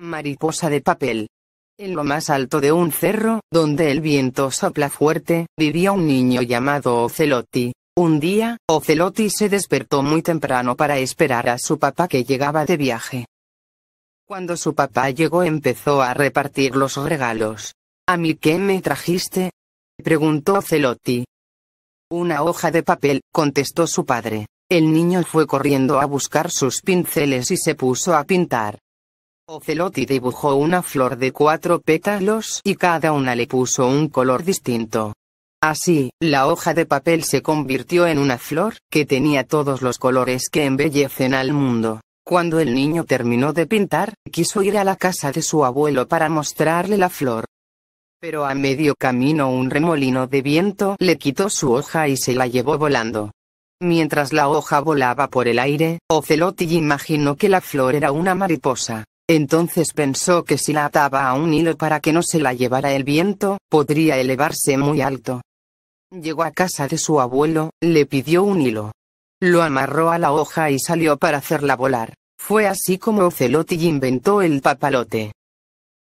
Mariposa de papel. En lo más alto de un cerro, donde el viento sopla fuerte, vivía un niño llamado Ocelotti. Un día, Ocelotti se despertó muy temprano para esperar a su papá que llegaba de viaje. Cuando su papá llegó empezó a repartir los regalos. ¿A mí qué me trajiste? preguntó Ocelotti. Una hoja de papel, contestó su padre. El niño fue corriendo a buscar sus pinceles y se puso a pintar. Ocelotti dibujó una flor de cuatro pétalos y cada una le puso un color distinto. Así, la hoja de papel se convirtió en una flor, que tenía todos los colores que embellecen al mundo. Cuando el niño terminó de pintar, quiso ir a la casa de su abuelo para mostrarle la flor. Pero a medio camino un remolino de viento le quitó su hoja y se la llevó volando. Mientras la hoja volaba por el aire, Ocelotti imaginó que la flor era una mariposa. Entonces pensó que si la ataba a un hilo para que no se la llevara el viento, podría elevarse muy alto. Llegó a casa de su abuelo, le pidió un hilo. Lo amarró a la hoja y salió para hacerla volar. Fue así como Ocelotti inventó el papalote.